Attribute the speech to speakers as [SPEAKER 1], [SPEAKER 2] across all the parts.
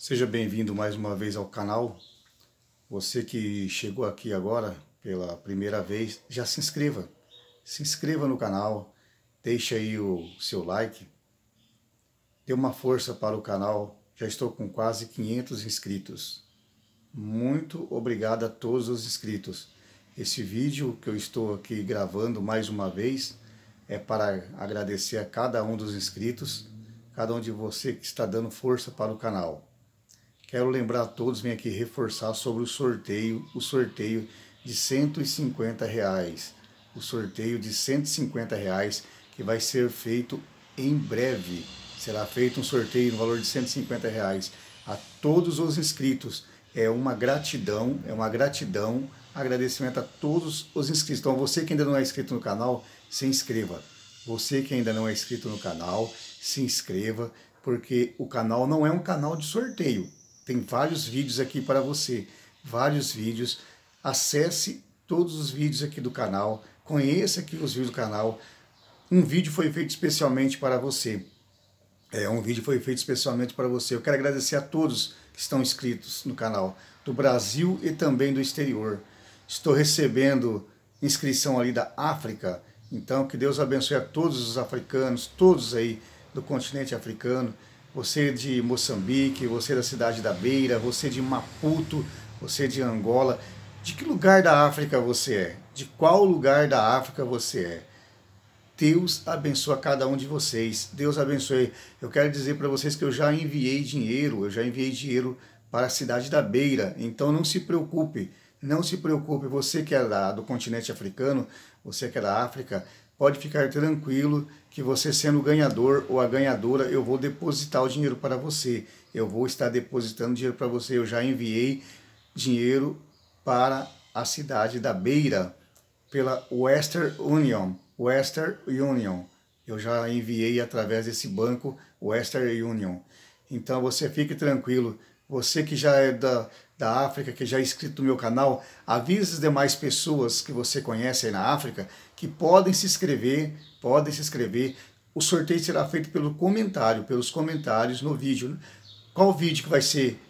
[SPEAKER 1] Seja bem-vindo mais uma vez ao canal. Você que chegou aqui agora pela primeira vez, já se inscreva. Se inscreva no canal, deixe aí o seu like. Dê uma força para o canal, já estou com quase 500 inscritos. Muito obrigado a todos os inscritos. Esse vídeo que eu estou aqui gravando mais uma vez é para agradecer a cada um dos inscritos, cada um de você que está dando força para o canal. Quero lembrar a todos, vim aqui reforçar sobre o sorteio, o sorteio de 150 reais. O sorteio de 150 reais que vai ser feito em breve. Será feito um sorteio no valor de 150 reais a todos os inscritos. É uma gratidão, é uma gratidão, agradecimento a todos os inscritos. Então você que ainda não é inscrito no canal, se inscreva. Você que ainda não é inscrito no canal, se inscreva, porque o canal não é um canal de sorteio tem vários vídeos aqui para você, vários vídeos. Acesse todos os vídeos aqui do canal, conheça aqui os vídeos do canal. Um vídeo foi feito especialmente para você. É, um vídeo foi feito especialmente para você. Eu quero agradecer a todos que estão inscritos no canal, do Brasil e também do exterior. Estou recebendo inscrição ali da África, então que Deus abençoe a todos os africanos, todos aí do continente africano você de Moçambique, você da cidade da Beira, você de Maputo, você de Angola. De que lugar da África você é? De qual lugar da África você é? Deus abençoa cada um de vocês. Deus abençoe. Eu quero dizer para vocês que eu já enviei dinheiro, eu já enviei dinheiro para a cidade da Beira. Então não se preocupe, não se preocupe. Você que é da, do continente africano, você que é da África, pode ficar tranquilo que você sendo o ganhador ou a ganhadora, eu vou depositar o dinheiro para você. Eu vou estar depositando dinheiro para você. Eu já enviei dinheiro para a cidade da Beira pela Western Union. Western Union. Eu já enviei através desse banco Western Union. Então você fique tranquilo. Você que já é da da África, que já é inscrito no meu canal, avise as demais pessoas que você conhece aí na África que podem se inscrever, podem se inscrever. O sorteio será feito pelo comentário, pelos comentários no vídeo. Qual vídeo que vai ser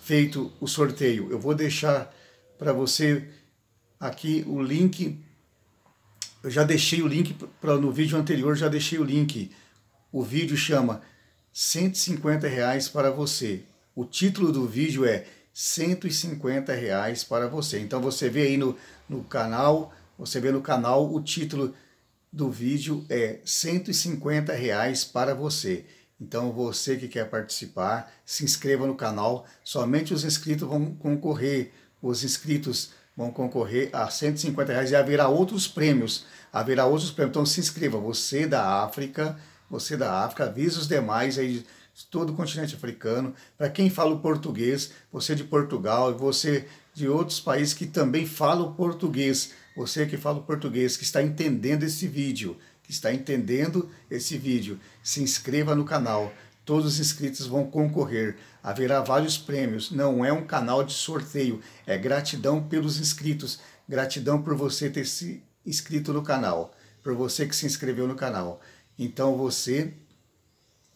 [SPEAKER 1] feito o sorteio? Eu vou deixar para você aqui o link. Eu já deixei o link para no vídeo anterior, já deixei o link. O vídeo chama 150 reais para você. O título do vídeo é 150 reais para você. Então você vê aí no, no canal, você vê no canal o título do vídeo é 150 reais para você. Então você que quer participar, se inscreva no canal. Somente os inscritos vão concorrer. Os inscritos vão concorrer a 150 reais e haverá outros prêmios. Haverá outros prêmios. Então se inscreva. Você da África, você da África, avisa os demais aí todo o continente africano, para quem fala o português, você de Portugal e você de outros países que também falam português, você que fala o português, que está entendendo esse vídeo, que está entendendo esse vídeo, se inscreva no canal. Todos os inscritos vão concorrer. Haverá vários prêmios. Não é um canal de sorteio, é gratidão pelos inscritos. Gratidão por você ter se inscrito no canal, por você que se inscreveu no canal. Então você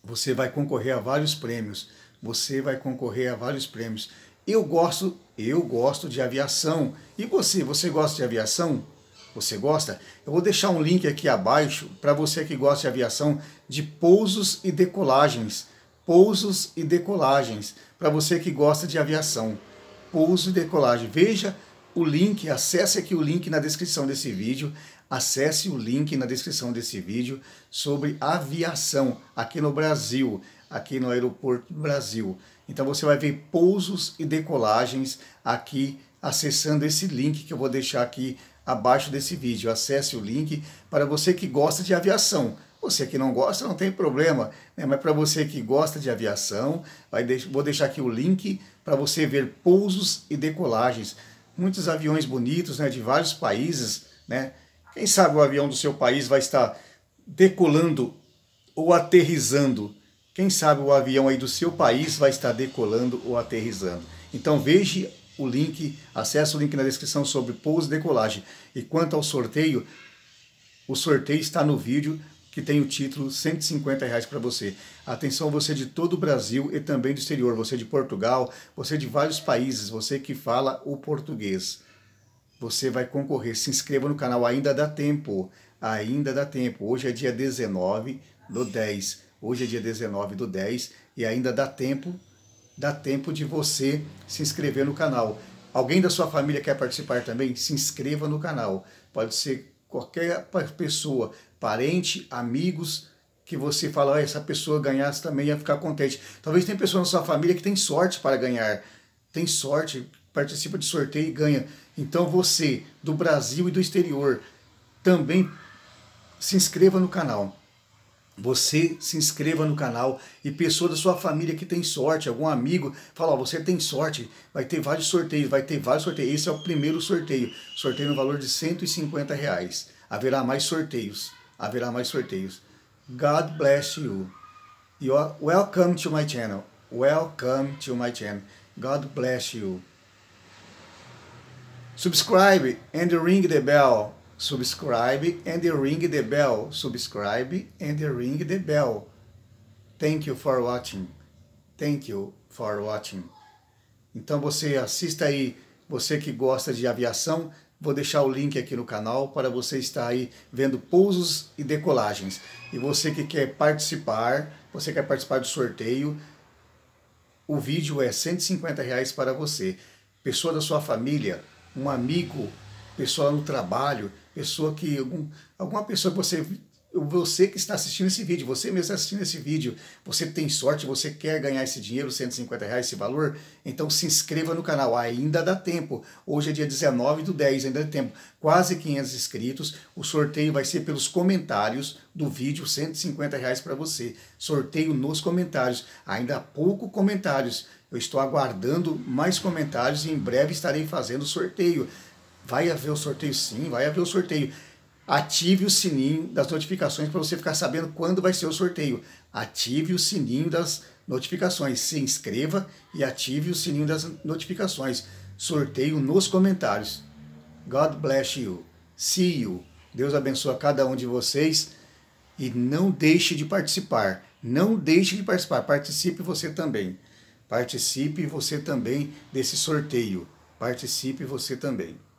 [SPEAKER 1] você vai concorrer a vários prêmios. Você vai concorrer a vários prêmios. Eu gosto, eu gosto de aviação. E você, você gosta de aviação? Você gosta? Eu vou deixar um link aqui abaixo para você que gosta de aviação de pousos e decolagens. Pousos e decolagens. Para você que gosta de aviação. Pouso e decolagem. Veja o link, acesse aqui o link na descrição desse vídeo, acesse o link na descrição desse vídeo sobre aviação aqui no Brasil, aqui no Aeroporto do Brasil. Então você vai ver pousos e decolagens aqui acessando esse link que eu vou deixar aqui abaixo desse vídeo. Acesse o link para você que gosta de aviação. Você que não gosta, não tem problema, né? mas para você que gosta de aviação, vai vou deixar aqui o link para você ver pousos e decolagens muitos aviões bonitos, né, de vários países, né? Quem sabe o avião do seu país vai estar decolando ou aterrizando. Quem sabe o avião aí do seu país vai estar decolando ou aterrizando. Então veja o link, acesse o link na descrição sobre pouso e decolagem. E quanto ao sorteio, o sorteio está no vídeo que tem o título 150 reais para você. Atenção você de todo o Brasil e também do exterior, você de Portugal, você de vários países, você que fala o português. Você vai concorrer, se inscreva no canal, ainda dá tempo, ainda dá tempo. Hoje é dia 19 do 10, hoje é dia 19 do 10 e ainda dá tempo, dá tempo de você se inscrever no canal. Alguém da sua família quer participar também? Se inscreva no canal. Pode ser qualquer pessoa, parente, amigos, que você fala, ah, essa pessoa ganhasse também ia ficar contente. Talvez tem pessoa na sua família que tem sorte para ganhar, tem sorte, participa de sorteio e ganha. Então você, do Brasil e do exterior, também se inscreva no canal. Você se inscreva no canal e pessoa da sua família que tem sorte, algum amigo, fala, você tem sorte, vai ter vários sorteios, vai ter vários sorteios. Esse é o primeiro sorteio, sorteio no valor de 150 reais. Haverá mais sorteios, haverá mais sorteios. God bless you. You are welcome to my channel. Welcome to my channel. God bless you. Subscribe and ring the bell. Subscribe and ring the bell. Subscribe and ring the bell. Thank you for watching. Thank you for watching. Então você assista aí, você que gosta de aviação, Vou deixar o link aqui no canal para você estar aí vendo pousos e decolagens. E você que quer participar, você quer participar do sorteio, o vídeo é R$ 150 reais para você. Pessoa da sua família, um amigo, pessoa no trabalho, pessoa que algum, alguma pessoa que você você que está assistindo esse vídeo, você mesmo está assistindo esse vídeo, você tem sorte, você quer ganhar esse dinheiro, 150 reais, esse valor, então se inscreva no canal, ainda dá tempo. Hoje é dia 19 do 10, ainda dá tempo. Quase 500 inscritos, o sorteio vai ser pelos comentários do vídeo, 150 reais para você. Sorteio nos comentários, ainda há pouco comentários. Eu estou aguardando mais comentários e em breve estarei fazendo o sorteio. Vai haver o sorteio sim, vai haver o sorteio ative o sininho das notificações para você ficar sabendo quando vai ser o sorteio. Ative o sininho das notificações. Se inscreva e ative o sininho das notificações. Sorteio nos comentários. God bless you. See you. Deus abençoe a cada um de vocês e não deixe de participar. Não deixe de participar. Participe você também. Participe você também desse sorteio. Participe você também.